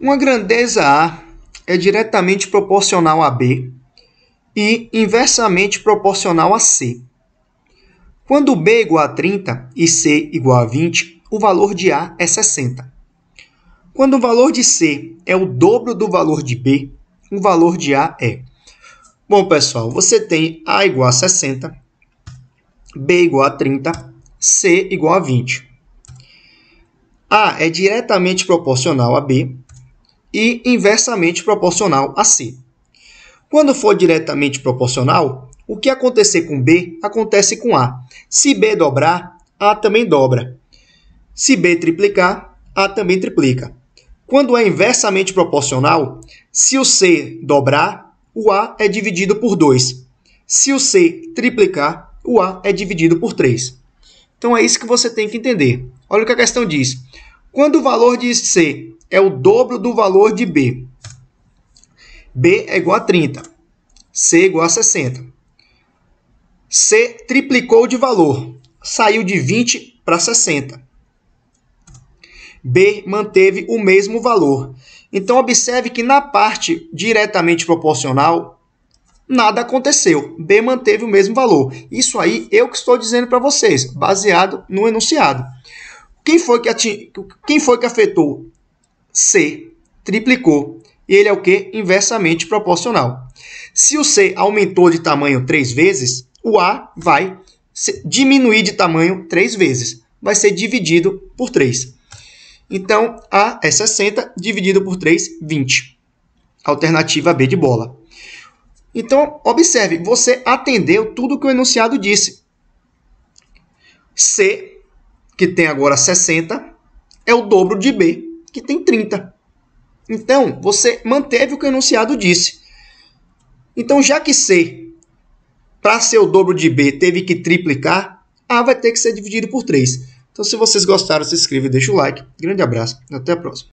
Uma grandeza A é diretamente proporcional a B e inversamente proporcional a C. Quando B é igual a 30 e C igual a 20, o valor de A é 60. Quando o valor de C é o dobro do valor de B, o valor de A é. Bom, pessoal, você tem A igual a 60, B igual a 30, C igual a 20. A é diretamente proporcional a B e inversamente proporcional a C. Quando for diretamente proporcional, o que acontecer com B acontece com A. Se B dobrar, A também dobra. Se B triplicar, A também triplica. Quando é inversamente proporcional, se o C dobrar, o A é dividido por 2. Se o C triplicar, o A é dividido por 3. Então é isso que você tem que entender. Olha o que a questão diz. Quando o valor de C é o dobro do valor de B, B é igual a 30, C é igual a 60. C triplicou de valor, saiu de 20 para 60. B manteve o mesmo valor. Então, observe que na parte diretamente proporcional, nada aconteceu. B manteve o mesmo valor. Isso aí eu que estou dizendo para vocês, baseado no enunciado. Quem foi que, Quem foi que afetou? C. Triplicou. E ele é o que? Inversamente proporcional. Se o C aumentou de tamanho três vezes, o A vai diminuir de tamanho três vezes. Vai ser dividido por 3. Então, A é 60 dividido por 3, 20. Alternativa B de bola. Então, observe, você atendeu tudo que o enunciado disse. C que tem agora 60, é o dobro de B, que tem 30. Então, você manteve o que o enunciado disse. Então, já que C, para ser o dobro de B, teve que triplicar, A vai ter que ser dividido por 3. Então, se vocês gostaram, se inscreva e deixa o like. Grande abraço, até a próxima.